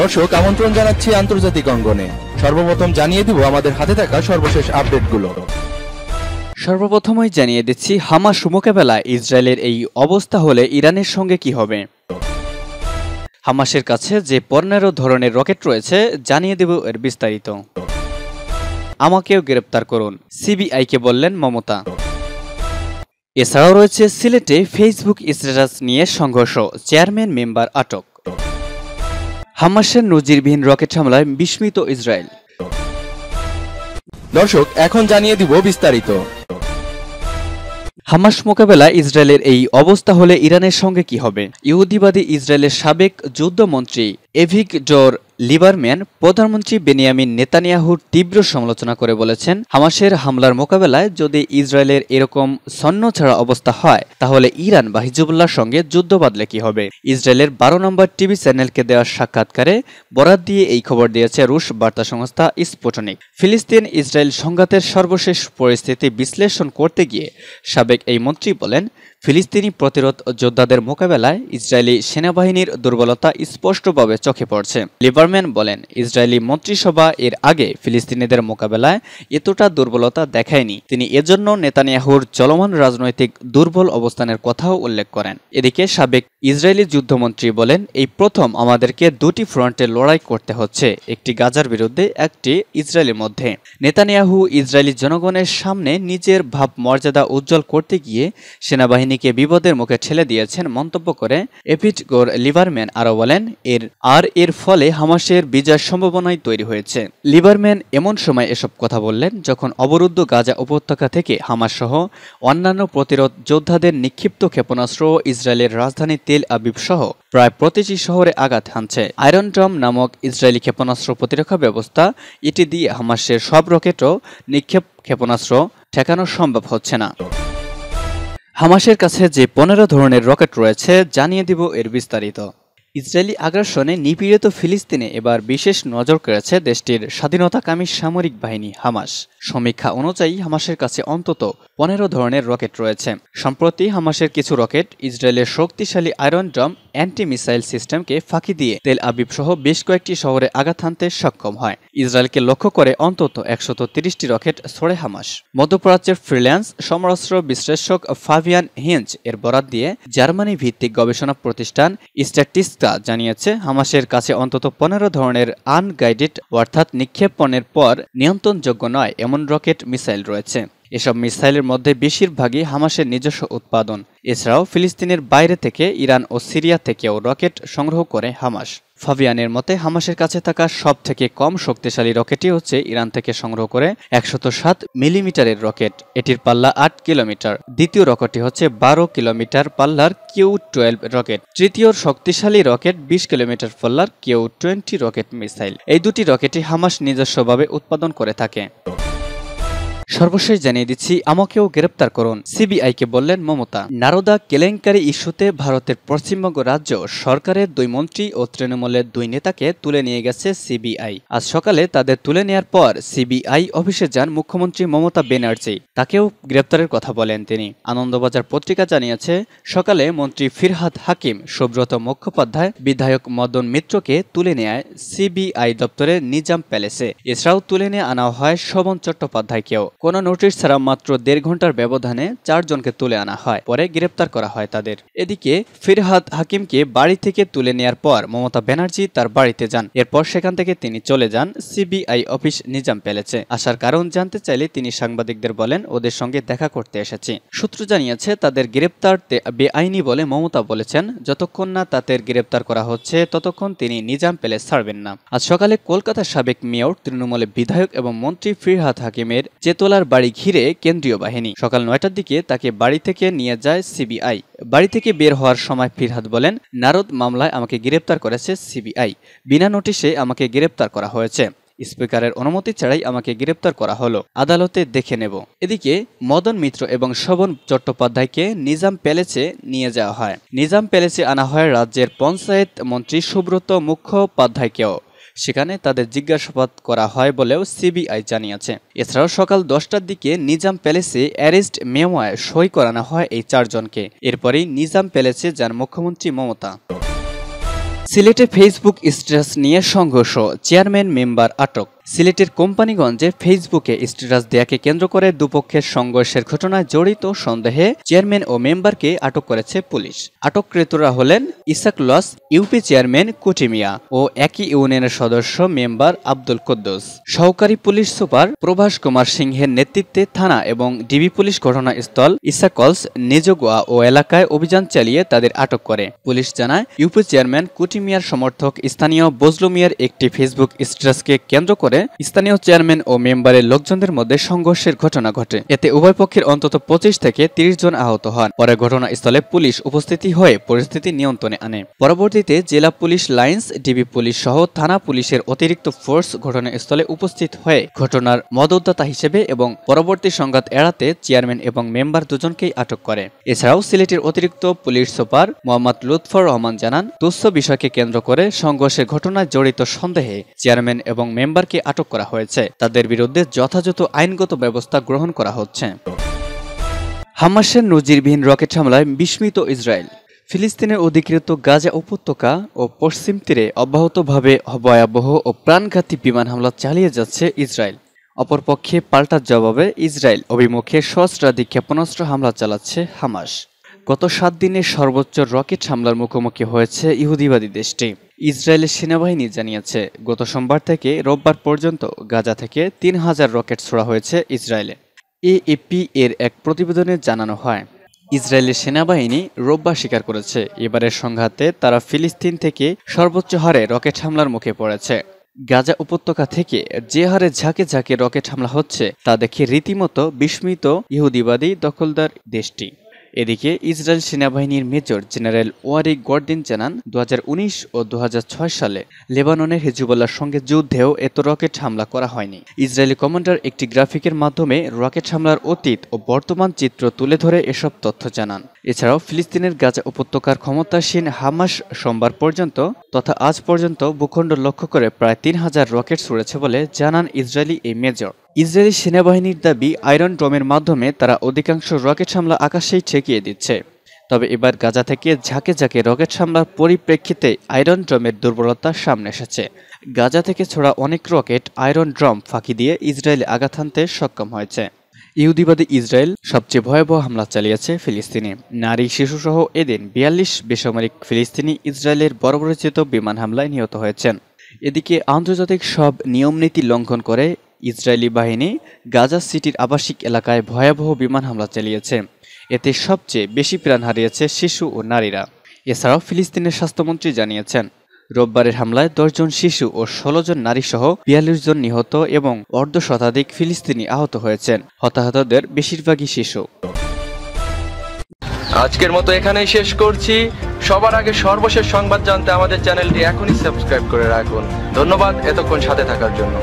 দর্শক আমন্ত্রণ জানাচ্ছি আন্তর্জাতিক অঙ্গনে সর্বপ্রথম জানিয়ে দিব আমাদের হাতে থাকা সর্বশেষ আপডেটগুলো সর্বপ্রথমই জানিয়ে দিচ্ছি হামাস মোকাবেলা ইসরায়েলের এই অবস্থা হলে ইরানের সঙ্গে কি হবে হামাসের কাছে যে পনেরো ধরনের রকেট রয়েছে জানিয়ে দেব এর বিস্তারিত আমাকেও গ্রেপ্তার করুন সিবিআইকে বললেন মমতা এছাড়াও রয়েছে সিলেটে ফেসবুক স্ট্যাটাস নিয়ে সংঘর্ষ চেয়ারম্যান মেম্বার আটক হামাসের নজিরবিহীন রকেট হামলায় বিস্মিত ইসরায়েল দর্শক এখন জানিয়ে দিব বিস্তারিত হামাস মোকাবেলা ইসরায়েলের এই অবস্থা হলে ইরানের সঙ্গে কি হবে ইহুদিবাদী ইসরায়েলের সাবেক যুদ্ধমন্ত্রী এভিক জোর লিবারম্যান প্রধানমন্ত্রী বেনিয়ামিন নেতানিয়াহুর তীব্র সমালোচনা করে বলেছেন হামাসের হামলার মোকাবেলায় যদি ইসরায়েলের এরকম সন্ন ছাড়া অবস্থা হয় তাহলে ইরান বা হিজবুল্লার সঙ্গে যুদ্ধ বাঁধলে কি হবে ইসরায়েলের বারো নম্বর টিভি চ্যানেলকে দেওয়া সাক্ষাৎকারে বরাত দিয়ে এই খবর দিয়েছে রুশ বার্তা সংস্থা স্পুটনিক ফিলিস্তিন ইসরায়েল সংঘাতের সর্বশেষ পরিস্থিতি বিশ্লেষণ করতে গিয়ে সাবেক এই মন্ত্রী বলেন ফিলিস্তিনি প্রতিরোধ যোদ্ধাদের মোকাবেলায় ইসরায়েলি সেনাবাহিনীর দুর্বলতা স্পষ্টভাবে চোখে পড়ছে লিবারম্যান বলেন ইসরায়েলি মন্ত্রিসভা এর আগে ফিলিস্তিনিদের মোকাবেলায় এতটা দুর্বলতা দেখায়নি তিনি এজন্য নেতানিয়াহুর চলমান রাজনৈতিক দুর্বল অবস্থানের কথাও উল্লেখ করেন এদিকে সাবেক ইসরায়েলি যুদ্ধমন্ত্রী বলেন এই প্রথম আমাদেরকে দুটি ফ্রন্টে লড়াই করতে হচ্ছে একটি গাজার বিরুদ্ধে একটি ইসরায়েলের মধ্যে নেতানিয়াহু ইসরায়েলি জনগণের সামনে নিজের ভাব মর্যাদা উজ্জ্বল করতে গিয়ে সেনাবাহিনী বাহিনীকে বিপদের মুখে ঠেলে দিয়েছেন মন্তব্য করে গোর লিভারম্যান আরও বলেন এর আর এর ফলে হামাসের বিজয় সম্ভাবনায় তৈরি হয়েছে লিভারম্যান এমন সময় এসব কথা বললেন যখন অবরুদ্ধ গাজা উপত্যকা থেকে হামাস সহ অন্যান্য প্রতিরোধ যোদ্ধাদের নিক্ষিপ্ত ক্ষেপণাস্ত্র ইসরায়েলের রাজধানী তেল আবিব সহ প্রায় প্রতিটি শহরে আঘাত হানছে আয়রনটম নামক ইসরায়েলি ক্ষেপণাস্ত্র প্রতিরক্ষা ব্যবস্থা এটি দিয়ে হামাসের সব রকেটও নিক্ষেপ ক্ষেপণাস্ত্র ঠেকানো সম্ভব হচ্ছে না হামাসের কাছে যে পনেরো ধরনের রকেট রয়েছে জানিয়ে দিব এর বিস্তারিত ইসরায়েলি আগ্রাসনে নিপীড়িত ফিলিস্তিনে এবার বিশেষ নজর কেড়েছে দেশটির স্বাধীনতাকামী সামরিক বাহিনী হামাস সমীক্ষা অনুযায়ী হামাসের কাছে অন্তত পনেরো ধরনের রকেট রয়েছে সম্প্রতি হামাসের কিছু রকেট ইসরায়েলের শক্তিশালী আয়রন ড্রাম অ্যান্টি মিসাইল সিস্টেমকে ফাঁকি দিয়ে তেল আবিব সহ বেশ কয়েকটি শহরে আঘাত হানতে সক্ষম হয় ইসরায়েলকে লক্ষ্য করে অন্তত একশত তিরিশটি রকেট ছড়ে হামাস মধ্যপ্রাচ্যের ফ্রিল্যান্স সমরাস্ত্র বিশ্লেষক ফাভিয়ান হিঞ্জ এর বরাত দিয়ে জার্মানি ভিত্তিক গবেষণা প্রতিষ্ঠান স্ট্যাটিস্টা জানিয়েছে হামাসের কাছে অন্তত পনেরো ধরনের আনগাইডেড অর্থাৎ নিক্ষেপণের পর নিয়ন্ত্রণযোগ্য নয় এমন রকেট মিসাইল রয়েছে এসব মিসাইলের মধ্যে বেশিরভাগই হামাসের নিজস্ব উৎপাদন এছাড়াও ফিলিস্তিনের বাইরে থেকে ইরান ও সিরিয়া থেকেও রকেট সংগ্রহ করে হামাস ফাবিয়ানের মতে হামাসের কাছে থাকা সব থেকে কম শক্তিশালী রকেটই হচ্ছে ইরান থেকে সংগ্রহ করে একশত সাত মিলিমিটারের রকেট এটির পাল্লা আট কিলোমিটার দ্বিতীয় রকেটটি হচ্ছে বারো কিলোমিটার পাল্লার কিউ টুয়েলভ রকেট তৃতীয় শক্তিশালী রকেট বিশ কিলোমিটার পাল্লার কিউ টোয়েন্টি রকেট মিসাইল এই দুটি রকেটই হামাস নিজস্বভাবে উৎপাদন করে থাকে সর্বশেষ জানিয়ে দিচ্ছি আমাকেও গ্রেপ্তার করুন সিবিআইকে বললেন মমতা নারদা কেলেঙ্কারি ইস্যুতে ভারতের পশ্চিমবঙ্গ রাজ্য সরকারের দুই মন্ত্রী ও তৃণমূলের দুই নেতাকে তুলে নিয়ে গেছে সিবিআই আজ সকালে তাদের তুলে নেয়ার পর সিবিআই অফিসে যান মুখ্যমন্ত্রী মমতা ব্যানার্জি তাকেও গ্রেপ্তারের কথা বলেন তিনি আনন্দবাজার পত্রিকা জানিয়েছে সকালে মন্ত্রী ফিরহাদ হাকিম সুব্রত মুখোপাধ্যায় বিধায়ক মদন মিত্রকে তুলে নেয় সিবিআই দপ্তরের নিজাম প্যালেসে এছাড়াও তুলে নিয়ে আনা হয় শোভন চট্টোপাধ্যায়কেও কোনো নোটিশ ছাড়া মাত্র দেড় ঘন্টার ব্যবধানে চারজনকে তুলে আনা হয় পরে গ্রেপ্তার করা হয় তাদের এদিকে ফিরহাদ হাকিমকে বাড়ি থেকে তুলে নেয়ার পর মমতা ব্যানার্জি তার বাড়িতে যান এরপর সেখান থেকে তিনি চলে যান সিবিআই অফিস নিজাম পেলেছে আসার কারণ জানতে চাইলে তিনি সাংবাদিকদের বলেন ওদের সঙ্গে দেখা করতে এসেছি সূত্র জানিয়েছে তাদের গ্রেপ্তার বেআইনি বলে মমতা বলেছেন যতক্ষণ না তাদের গ্রেপ্তার করা হচ্ছে ততক্ষণ তিনি নিজাম পেলে ছাড়বেন না আজ সকালে কলকাতার সাবেক মেয়র তৃণমূলের বিধায়ক এবং মন্ত্রী ফিরহাদ হাকিমের চেতন গাজীগোলার বাড়ি ঘিরে কেন্দ্রীয় বাহিনী সকাল নয়টার দিকে তাকে বাড়ি থেকে নিয়ে যায় সিবিআই বাড়ি থেকে বের হওয়ার সময় ফিরহাদ বলেন নারদ মামলায় আমাকে গ্রেপ্তার করেছে সিবিআই বিনা নোটিশে আমাকে গ্রেপ্তার করা হয়েছে স্পিকারের অনুমতি ছাড়াই আমাকে গ্রেপ্তার করা হলো আদালতে দেখে নেব এদিকে মদন মিত্র এবং শোভন চট্টোপাধ্যায়কে নিজাম প্যালেসে নিয়ে যাওয়া হয় নিজাম প্যালেসে আনা হয় রাজ্যের পঞ্চায়েত মন্ত্রী সুব্রত মুখ্যোপাধ্যায়কেও সেখানে তাদের জিজ্ঞাসাবাদ করা হয় বলেও সিবিআই জানিয়েছে এছাড়াও সকাল দশটার দিকে নিজাম প্যালেসে অ্যারেস্ট মেময় সই করানো হয় এই চারজনকে এরপরেই নিজাম প্যালেসে যান মুখ্যমন্ত্রী মমতা সিলেটে ফেসবুক স্ট্যাটাস নিয়ে সংঘর্ষ চেয়ারম্যান মেম্বার আটক সিলেটের কোম্পানিগঞ্জে ফেসবুকে স্ট্যাটাস দেয়াকে কেন্দ্র করে দুপক্ষের সংঘর্ষের ঘটনায় জড়িত সন্দেহে চেয়ারম্যান ও মেম্বারকে আটক করেছে পুলিশ আটককৃতরা হলেন ইসাক লস ইউপি চেয়ারম্যান কুটিমিয়া ও একই ইউনিয়নের সদস্য মেম্বার আব্দুল কুদ্দুস সহকারী পুলিশ সুপার প্রভাস কুমার সিংহের নেতৃত্বে থানা এবং ডিবি পুলিশ ঘটনাস্থল ইসাকলস নিজগোয়া ও এলাকায় অভিযান চালিয়ে তাদের আটক করে পুলিশ জানায় ইউপি চেয়ারম্যান কুটিমিয়ার সমর্থক স্থানীয় বজলুমিয়ার একটি ফেসবুক স্ট্যাটাসকে কেন্দ্র করে বসতে স্থানীয় চেয়ারম্যান ও মেম্বারের লোকজনদের মধ্যে সংঘর্ষের ঘটনা ঘটে এতে উভয় পক্ষের অন্তত পঁচিশ থেকে তিরিশ জন আহত হন পরে ঘটনাস্থলে পুলিশ উপস্থিতি হয়ে পরিস্থিতি নিয়ন্ত্রণে আনে পরবর্তীতে জেলা পুলিশ লাইন্স ডিবি পুলিশ সহ থানা পুলিশের অতিরিক্ত ফোর্স ঘটনাস্থলে উপস্থিত হয়ে ঘটনার মদতদাতা হিসেবে এবং পরবর্তী সংঘাত এড়াতে চেয়ারম্যান এবং মেম্বার দুজনকেই আটক করে এছাড়াও সিলেটের অতিরিক্ত পুলিশ সুপার মোহাম্মদ লুৎফর রহমান জানান তুচ্ছ বিষয়কে কেন্দ্র করে সংঘর্ষের ঘটনায় জড়িত সন্দেহে চেয়ারম্যান এবং মেম্বারকে আটক করা হয়েছে তাদের বিরুদ্ধে যথাযথ আইনগত ব্যবস্থা গ্রহণ করা হচ্ছে হামাসের নজিরবিহীন রকেট হামলায় বিস্মিত ইসরায়েল ফিলিস্তিনের অধিকৃত গাজা উপত্যকা ও পশ্চিম তীরে অব্যাহতভাবে ভয়াবহ ও প্রাণঘাতী বিমান হামলা চালিয়ে যাচ্ছে ইসরায়েল অপরপক্ষে পাল্টা জবাবে ইসরায়েল অভিমুখে সশ্রাধিক ক্ষেপণাস্ত্র হামলা চালাচ্ছে হামাস গত সাত দিনের সর্বোচ্চ রকেট হামলার মুখোমুখি হয়েছে ইহুদিবাদী দেশটি ইসরায়েলের সেনাবাহিনী জানিয়েছে গত সোমবার থেকে রোববার পর্যন্ত গাজা থেকে তিন হাজার রকেট ছোড়া হয়েছে ইসরায়েলে এএপি এর এক প্রতিবেদনে জানানো হয় ইসরায়েলের সেনাবাহিনী রোববার স্বীকার করেছে এবারের সংঘাতে তারা ফিলিস্তিন থেকে সর্বোচ্চ হারে রকেট হামলার মুখে পড়েছে গাজা উপত্যকা থেকে যে হারে ঝাঁকে ঝাঁকে রকেট হামলা হচ্ছে তা দেখে রীতিমতো বিস্মিত ইহুদিবাদী দখলদার দেশটি এদিকে ইসরায়েল সেনাবাহিনীর মেজর জেনারেল ওয়ারি গর্দিন জানান দু ও দু সালে লেবাননের হেজুবল্লার সঙ্গে যুদ্ধেও এত রকেট হামলা করা হয়নি ইসরায়েলি কমান্ডার একটি গ্রাফিকের মাধ্যমে রকেট হামলার অতীত ও বর্তমান চিত্র তুলে ধরে এসব তথ্য জানান এছাড়াও ফিলিস্তিনের গাজা উপত্যকার ক্ষমতাসীন হামাস সোমবার পর্যন্ত তথা আজ পর্যন্ত ভূখণ্ড লক্ষ্য করে প্রায় তিন হাজার রকেট ছুড়েছে বলে জানান ইসরায়েলি এই মেজর ইসরায়েলি সেনাবাহিনীর দাবি আয়রন ড্রোমের মাধ্যমে তারা অধিকাংশ রকেট হামলা আকাশেই ছেকিয়ে দিচ্ছে তবে এবার গাজা থেকে ঝাঁকে ঝাঁকে রকেট হামলার পরিপ্রেক্ষিতে আয়রন ড্রোমের দুর্বলতা সামনে এসেছে গাজা থেকে ছোড়া অনেক রকেট আয়রন ড্রম ফাঁকি দিয়ে ইসরায়েলে আঘাত হানতে সক্ষম হয়েছে ইহুদিবাদী ইসরায়েল সবচেয়ে ভয়াবহ হামলা চালিয়েছে ফিলিস্তিনে নারী শিশুসহ এদিন বিয়াল্লিশ বেসামরিক ফিলিস্তিনি ইসরায়েলের বরবরচিত বিমান হামলায় নিহত হয়েছেন এদিকে আন্তর্জাতিক সব নিয়মনীতি লঙ্ঘন করে ইসরায়েলি বাহিনী গাজা সিটির আবাসিক এলাকায় ভয়াবহ বিমান হামলা চালিয়েছে এতে সবচেয়ে বেশি প্রাণ হারিয়েছে শিশু ও নারীরা এছাড়াও ফিলিস্তিনের স্বাস্থ্যমন্ত্রী জানিয়েছেন রোববারের হামলায় দশজন শিশু ও ষোলো জন নারী সহ বিয়াল্লিশ জন নিহত এবং অর্ধ শতাধিক ফিলিস্তিনি আহত হয়েছেন হতাহতদের বেশিরভাগই শিশু আজকের মতো এখানেই শেষ করছি সবার আগে সর্বশেষ সংবাদ জানতে আমাদের চ্যানেলটি এখনই সাবস্ক্রাইব করে রাখুন ধন্যবাদ এতক্ষণ সাথে থাকার জন্য